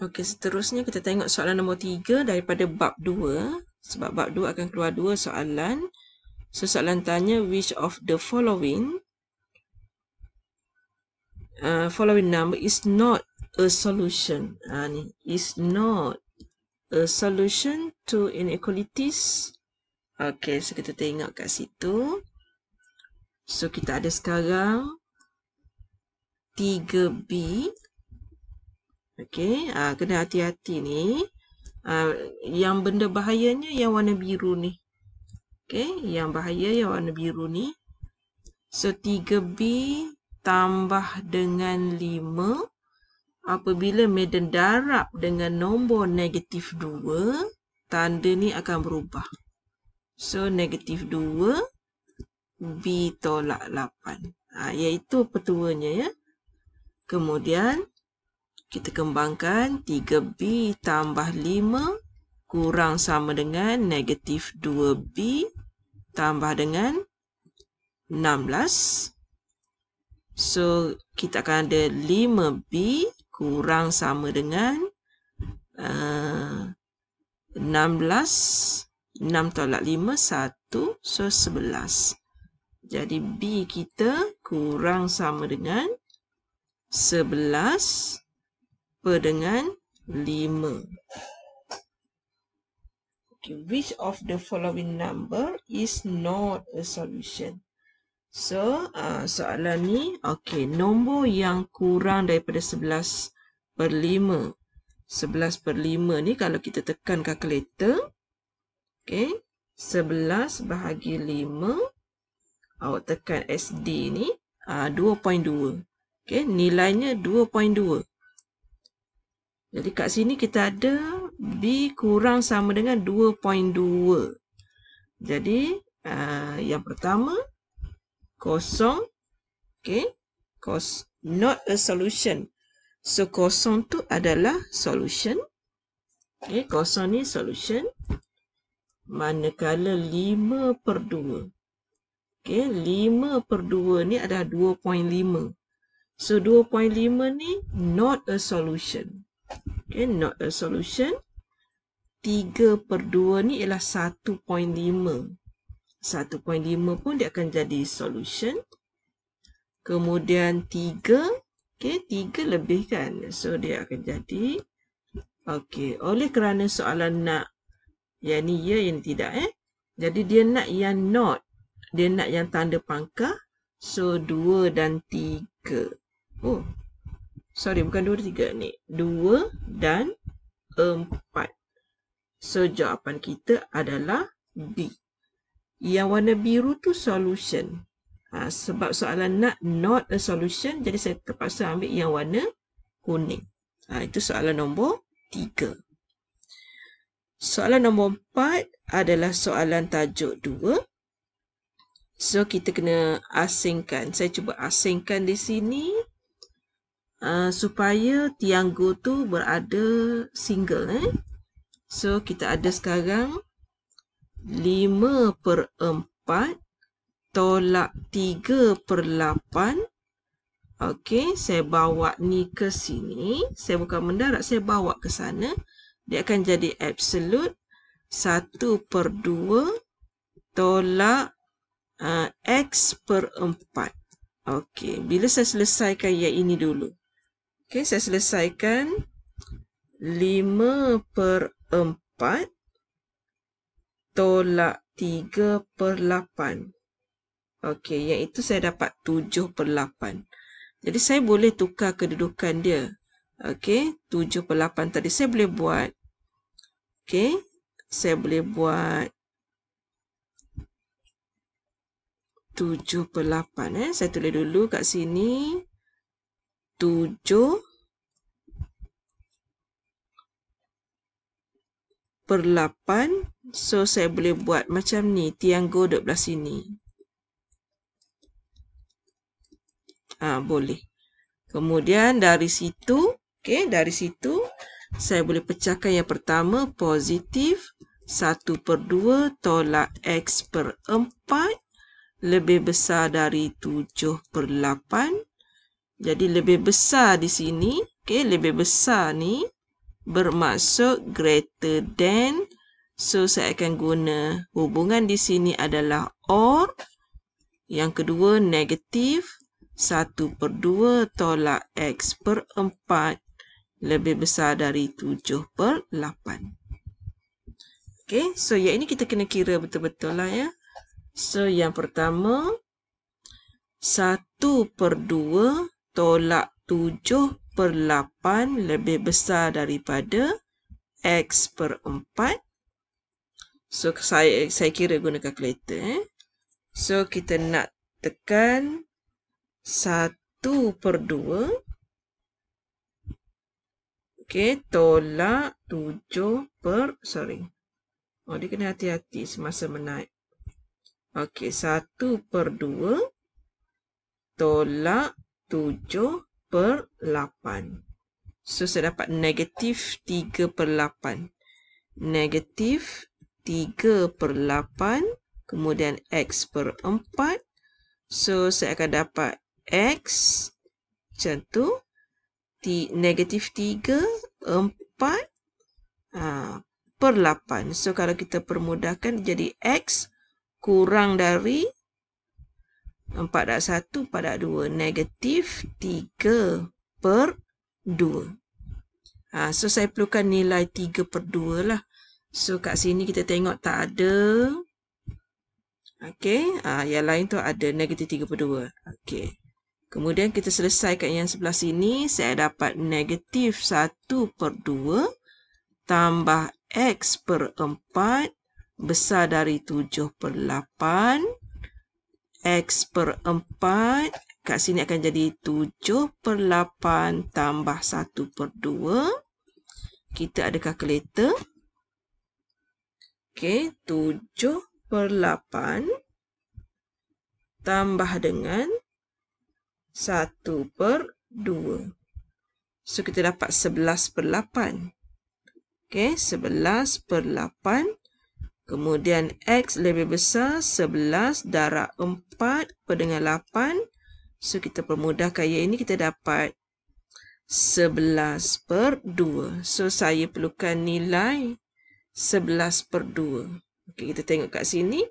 Okey, seterusnya kita tengok soalan nombor tiga daripada bab dua. Sebab bab dua akan keluar dua soalan. So, soalan tanya which of the following uh, following number is not a solution. Ah ni, is not a solution to inequalities. Okey, so kita tengok kat situ. So, kita ada sekarang 3B Okey, uh, kena hati-hati ni. Uh, yang benda bahayanya yang warna biru ni. Okey, yang bahaya yang warna biru ni. So, 3B tambah dengan 5. Apabila medan darab dengan nombor negatif 2, tanda ni akan berubah. So, negatif 2, B tolak 8. Ha, ah, iaitu petuanya ya. Kemudian, kita kembangkan 3B tambah 5 kurang sama dengan negatif 2B tambah dengan 16. So, kita akan ada 5B kurang sama dengan uh, 16. 6 tolak 5, 1. So, 11. Jadi, B kita kurang sama dengan 11. 11. Per dengan 5. Okay, which of the following number is not a solution? So, uh, soalan ni, okay, nombor yang kurang daripada 11 per 5. 11 per 5 ni kalau kita tekan kalkulator, okay, 11 bahagi 5, awak tekan SD ni, uh, 2.2. Okay, nilainya 2.2. Jadi kat sini kita ada B kurang sama dengan 2.2. Jadi uh, yang pertama kosong. Okay. Kos, not a solution. So kosong tu adalah solution. Okay. Kosong ni solution. Manakala 5 per 2. Okay. 5 per 2 ni adalah 2.5. So 2.5 ni not a solution. Okay, eh, not a solution. 3 per 2 ni ialah 1.5. 1.5 pun dia akan jadi solution. Kemudian 3. Okay, 3 lebih kan. So, dia akan jadi. Okay, oleh kerana soalan nak. Yang ni ya, yang ni tidak eh. Jadi, dia nak yang not. Dia nak yang tanda pangkah. So, 2 dan 3. Oh, Sorry, bukan 2 tiga ni. Dua dan empat. So, jawapan kita adalah D. Yang warna biru tu solution. Ha, sebab soalan nak not a solution, jadi saya terpaksa ambil yang warna kuning. Ha, itu soalan nombor tiga. Soalan nombor empat adalah soalan tajuk dua. So, kita kena asingkan. Saya cuba asingkan di sini uh, supaya tiang go tu berada single eh. So kita ada sekarang 5 per 4 tolak 3 per 8. Okey, saya bawa ni ke sini. Saya bukan mendarat, saya bawa ke sana. Dia akan jadi absolute 1 per 2 tolak uh, x per 4. Okey, bila saya selesaikan yang ini dulu. Uh, Okey, saya selesaikan 5 per 4 tolak 3 per 8. Okey, itu saya dapat 7 per 8. Jadi, saya boleh tukar kedudukan dia. Okey, 7 per 8 tadi saya boleh buat. Okey, saya boleh buat. 7 per 8 eh. Saya tulis dulu kat sini tujuh per lapan. So, saya boleh buat macam ni. Tiang go duduk belah sini. Ah ha, Boleh. Kemudian, dari situ. Okay, dari situ. Saya boleh pecahkan yang pertama. Positif. satu per dua tolak X per empat Lebih besar dari tujuh per 8. Jadi lebih besar di sini, okay, lebih besar ni bermaksud greater than. So saya akan guna hubungan di sini adalah or. Yang kedua negatif 1 per 2 tolak x per 4 lebih besar dari 7 per 8. Okay, so yang ini kita kena kira betul-betul lah ya. So yang pertama 1 per 2 tolak 7 per 8 lebih besar daripada X per 4. So, saya saya kira guna kalkulator. Eh. So, kita nak tekan 1 per 2. Okey, tolak 7 per, sorry. Oh, dia kena hati-hati semasa menaik. Okey, 1 per 2 tolak 7 per 8. So, saya dapat negatif 3 per 8. Negatif 3 per 8. Kemudian X per 4. So, saya akan dapat X. Macam tu. Negatif 3, 4 ha, per 8. So, kalau kita permudahkan jadi X kurang dari 4 darab 1, 4 darab 2. Negatif 3 per 2. Ha, so, saya perlukan nilai 3 per 2 lah. So, kat sini kita tengok tak ada. Okay. Ha, yang lain tu ada negatif 3 per 2. Okay. Kemudian kita selesaikan yang sebelah sini. Saya dapat negatif 1 per 2 tambah x per 4 besar dari 7 per 8. X per 4. Kat sini akan jadi 7 per 8 tambah 1 per 2. Kita ada calculator. Okey, 7 per 8 tambah dengan 1 per 2. So, kita dapat 11 per 8. Okey, 11 per 8 tambah. Kemudian X lebih besar 11 darab 4 per dengan 8. So, kita permudahkan yang ini kita dapat 11 per 2. So, saya perlukan nilai 11 per 2. Okay, kita tengok kat sini.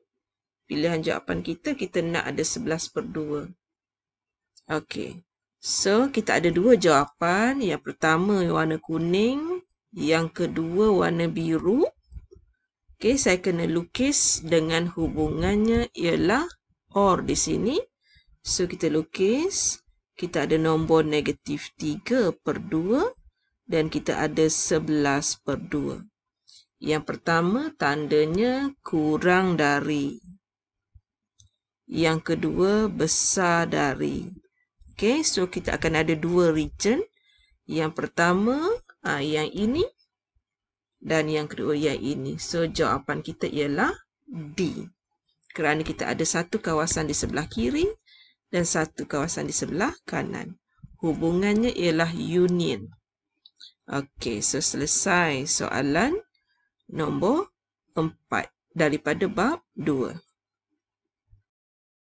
Pilihan jawapan kita, kita nak ada 11 per 2. Okay. So, kita ada dua jawapan. Yang pertama warna kuning. Yang kedua warna biru. Okey, saya kena lukis dengan hubungannya ialah OR di sini. So, kita lukis. Kita ada nombor negatif 3 per 2 dan kita ada 11 per 2. Yang pertama, tandanya kurang dari. Yang kedua, besar dari. Okey, so kita akan ada dua region. Yang pertama, ah, yang ini dan yang kedua yang ini. So jawapan kita ialah D. Kerana kita ada satu kawasan di sebelah kiri dan satu kawasan di sebelah kanan. Hubungannya ialah union. Okey, so selesai soalan nombor 4 daripada bab dua.